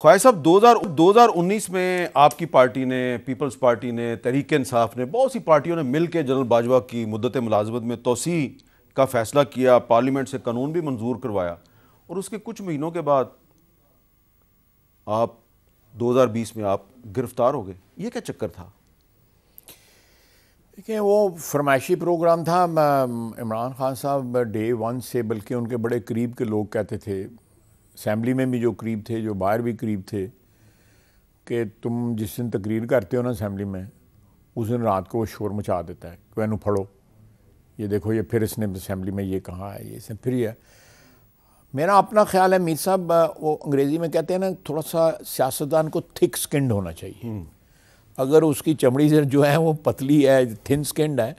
ख्वाह साहब दो हज़ार उन्नीस में आपकी पार्टी ने पीपल्स पार्टी ने तहरीक इंसाफ ने बहुत सी पार्टियों ने मिल के जनरल बाजवा की मदत मुलाजमत में तोसी का फैसला किया पार्लियामेंट से कानून भी मंजूर करवाया और उसके कुछ महीनों के बाद आप 2020 में आप गिरफ्तार हो गए ये क्या चक्कर था देखिए वो फरमाइशी प्रोग्राम था इमरान खान साहब डे वन से बल्कि उनके बड़े करीब के लोग कहते थे असम्बली में भी जो करीब थे जो बाहर भी करीब थे कि तुम जिस दिन तकरीर करते हो ना असम्बली में उस दिन रात को वो शोर मचा देता है कि वैनू फड़ो ये देखो ये फिर इसने असम्बली में ये कहा है ये इसने फिर यह मेरा अपना ख्याल है मीर साहब वो अंग्रेज़ी में कहते हैं ना थोड़ा सा सियासतदान को थिक स्किंड होना चाहिए हम्म। अगर उसकी चमड़ी जो है वो पतली है थिन स्किंड है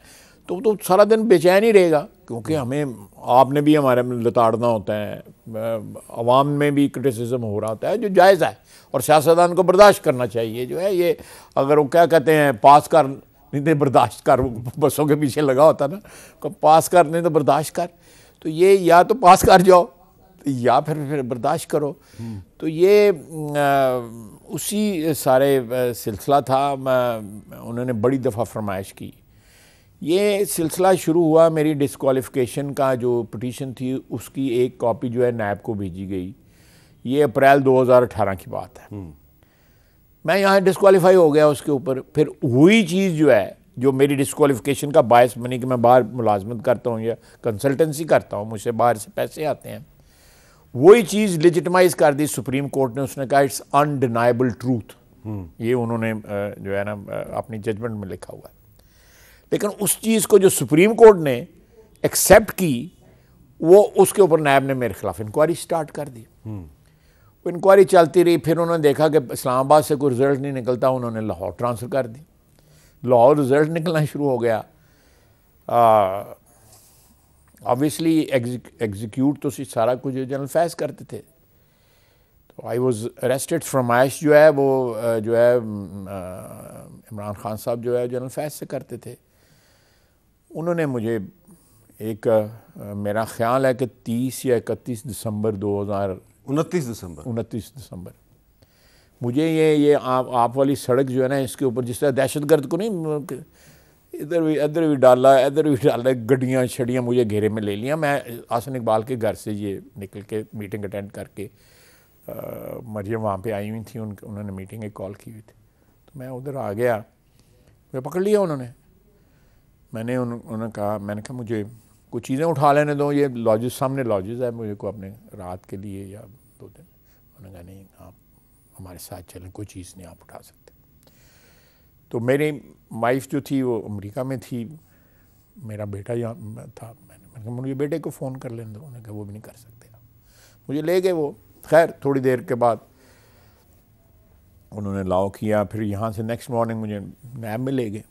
तो तो सारा दिन बेचैन ही रहेगा क्योंकि हम्म। हमें आपने भी हमारे में लताड़ना होता है आवाम में भी क्रिटिसिज्म हो रहा होता है जो जायज़ है और सियासतदान को बर्दाश्त करना चाहिए जो है ये अगर वो क्या कहते हैं पास कर नहीं तो बर्दाश्त कर बसों के पीछे लगा होता ना पास कर नहीं तो बर्दाश्त कर तो ये या तो पास कर जाओ या फिर फिर बर्दाश्त करो हम्म। तो ये उसी सारे सिलसिला था उन्होंने बड़ी दफ़ा फरमाइश की ये सिलसिला शुरू हुआ मेरी डिसकॉलिफिकेशन का जो पटिशन थी उसकी एक कॉपी जो है नैब को भेजी गई ये अप्रैल 2018 की बात है हम्म। मैं यहाँ डिसकॉलीफाई हो गया उसके ऊपर फिर हुई चीज़ जो है जो मेरी डिसकॉलिफिकेशन का बायस बनी कि मैं बाहर मुलाजमत करता हूँ या कंसल्टेंसी करता हूँ मुझसे बाहर से पैसे आते हैं वही चीज़ लिजिटमाइज कर दी सुप्रीम कोर्ट ने उसने कहा इट्स अनडिनाइबल ट्रूथ ये उन्होंने जो है ना अपनी जजमेंट में लिखा हुआ है लेकिन उस चीज़ को जो सुप्रीम कोर्ट ने एक्सेप्ट की वो उसके ऊपर नायब ने मेरे खिलाफ इंक्वायरी स्टार्ट कर दी हम्म। वो इंक्वायरी चलती रही फिर उन्होंने देखा कि इस्लामाबाद से कोई रिज़ल्ट नहीं निकलता उन्होंने लाहौर ट्रांसफ़र कर दी लाहौर रिज़ल्ट निकलना शुरू हो गया ऑबियसली एग्जीक्यूट तो सारा कुछ जनरल फैज करते थे तो आई वॉज अरेस्टेड फरमाइश जो है वो जो है इमरान खान साहब जो है जनरल फैज से करते थे उन्होंने मुझे एक मेरा ख्याल है कि तीस या इकतीस दिसंबर दो हज़ार उनतीस दिसंबर उनतीस दिसंबर मुझे ये ये आप आप वाली सड़क जो है ना इसके ऊपर जिस तरह दहशत गर्द को नहीं इधर भी इधर भी डाला इधर भी डाला गड्डियाँ छड़ियाँ मुझे घेरे में ले लिया मैं आसन इकबाल के घर से ये निकल के मीटिंग अटेंड करके मरियम वहाँ पे आई हुई थी उन उन्होंने मीटिंग एक कॉल की हुई थी तो मैं उधर आ गया मैं पकड़ लिया उन्होंने मैंने उन, उन्होंने कहा मैंने कहा मुझे कुछ चीज़ें उठा लेने दो ये लॉजेस सामने लॉजेस है मुझे को अपने रात के लिए या दो दिन उन्होंने कहा नहीं आप हमारे साथ चलें कोई चीज़ नहीं आप उठा सकते तो मेरी वाइफ जो थी वो अमेरिका में थी मेरा बेटा यहाँ था मैंने मैंने कहा मुझे बेटे को फ़ोन कर लेने दो उन्होंने कहा वो भी नहीं कर सकते मुझे ले गए वो खैर थोड़ी देर के बाद उन्होंने लाओ किया फिर यहाँ से नेक्स्ट मॉर्निंग मुझे नैब में ले गए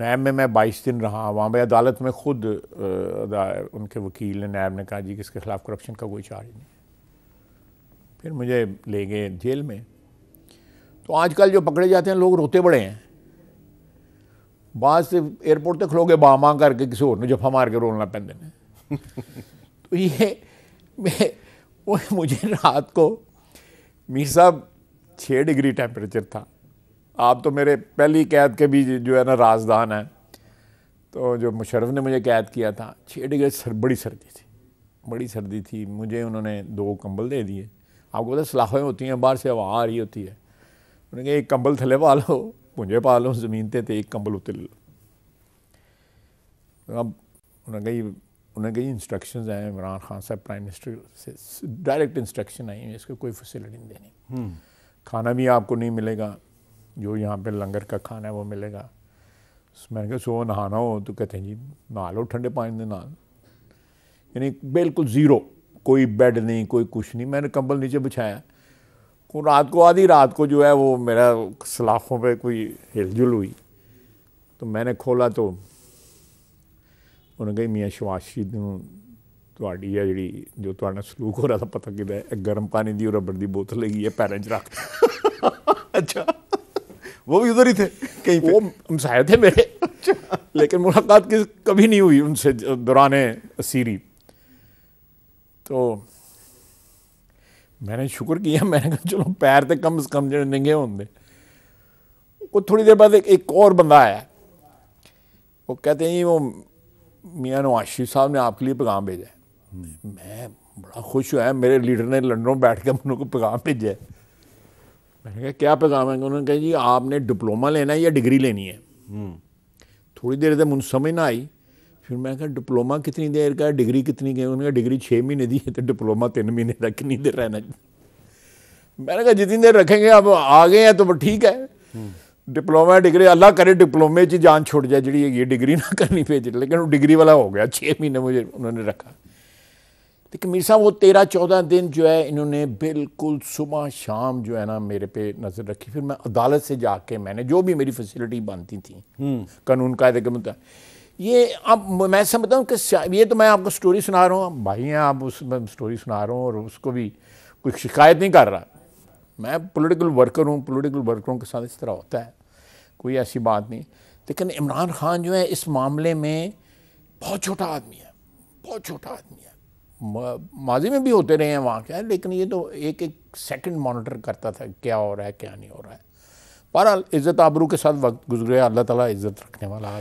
नैब में मैं 22 दिन रहा वहाँ पर अदालत में ख़ुद उनके वकील ने नैब ने कहा जी कि इसके ख़िलाफ़ करप्शन का कोई चार्ज नहीं फिर मुझे ले गए जेल में तो आजकल जो पकड़े जाते हैं लोग रोते बड़े हैं बाद से एयरपोर्ट तक लोग बामा करके किसी और जफा मार के रोलना पैंते ने तो ये मैं मुझे रात को मीर साहब छः डिग्री टेम्परेचर था आप तो मेरे पहली कैद के भी जो है ना राजदान हैं तो जो मुशरफ ने मुझे कैद किया था छः डिग्री सर बड़ी सर्दी थी बड़ी सर्दी थी मुझे उन्होंने दो कंबल दे दिए आपको पता सलाखें होती हैं बाहर से हवा आ रही होती है उन्होंने कहा एक कंबल थले पा लो मुझे पा लो ज़मीन पर तो एक कंबल उतर लो अब उन्होंने कही उन्हें कही इंस्ट्रक्शन आए इमरान खान साहब प्राइम मिनिस्टर से डायरेक्ट इंस्ट्रक्शन आई है इसको कोई फैसिलिटी नहीं देनी हम्म। खाना भी आपको नहीं मिलेगा जो यहाँ पे लंगर का खाना है वो मिलेगा तो मैंने कहा सो नहाना हो तो कहते हैं जी नहा लो ठंडे पानी में नहा यानी बिल्कुल ज़ीरो कोई बेड नहीं कोई कुछ नहीं मैंने कंबल नीचे बिछाया रात को आधी रात को जो है वो मेरा सलाखों पे कोई हिलजुल हुई तो मैंने खोला तो उन्होंने कही मियाँ शवाशी थोड़ी है जी जो थोड़ा सलूक हो रहा था पता कि गर्म पानी दी रबड़ ਔਰ ਰਬੜ ਦੀ है पैरें च रख अच्छा वो भी उधर ही थे कहीं वो शायद थे मेरे लेकिन मुलाकात की कभी नहीं हुई उनसे दौरान सीरी तो मैंने शुक्र किया मैंने कहा चलो पैर तो कम से कम जो नंगे होंगे वो थोड़ी देर बाद एक, एक और बंदा आया वो कहते हैं वो मियाँ नवाशी साहब ने आपके लिए पैगाम भेजा है हम्म। मैं बड़ा खुश हुआ है मेरे लीडर ने लंडन बैठ के को पैगाम भेजा है मैंने कहा क्या पैगाम है उन्होंने कहा जी आपने डिप्लोमा लेना है या डिग्री लेनी है हम्म। थोड़ी देर तक मुझे समझ ना आई फिर मैं कहा डिप्लोमा कितनी देर का डिग्री कितनी गई उन्होंने कहा डिग्री छः महीने दी है तो डिप्लोमा तीन महीने तक कितनी देर रहना मैंने कहा जितनी देर रखेंगे अब आ गए हैं तो ठीक है हम्म। डिप्लोमा डिग्री अल्लाह करे डिप्लोमे जान छोड़ जाए जी ये डिग्री ना करनी पे लेकिन डिग्री वाला हो गया छः महीने मुझे उन्होंने रखा तो कमीर साहब वो तेरह चौदह दिन जो है इन्होंने बिल्कुल सुबह शाम जो है ना मेरे पे नज़र रखी फिर मैं अदालत से जाके मैंने जो भी मेरी फैसिलिटी बनती थी हम्म। कानून कायदे के मुताबिक ये अब मैं समझता हूँ कि ये तो मैं आपको स्टोरी सुना रहा हूँ भाई हैं आप उस स्टोरी सुना रहा हूँ और उसको भी कोई शिकायत नहीं कर रहा मैं पोलिटिकल वर्कर हूँ पोलिटिकल वर्करों के साथ इस तरह होता है कोई ऐसी बात नहीं लेकिन इमरान खान जो है इस मामले में बहुत छोटा आदमी है बहुत छोटा आदमी है माजी में भी होते रहे हैं वहाँ के लेकिन ये तो एक एक सेकंड मॉनिटर करता था क्या हो रहा है क्या नहीं हो रहा है बहरहाल इज़्ज़त आबरू के साथ वक्त गुजरे अल्लाह ताला इज़्ज़त रखने वाला